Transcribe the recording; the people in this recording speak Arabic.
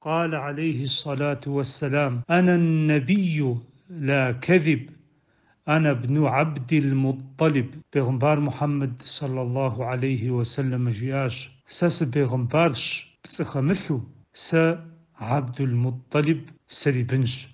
قال عليه الصلاة والسلام أنا النبي لا كذب أنا ابن عبد المطلب بغمبار محمد صلى الله عليه وسلم جياش ساس بغمبارش بسخمثو س عبد المطلب سري بنش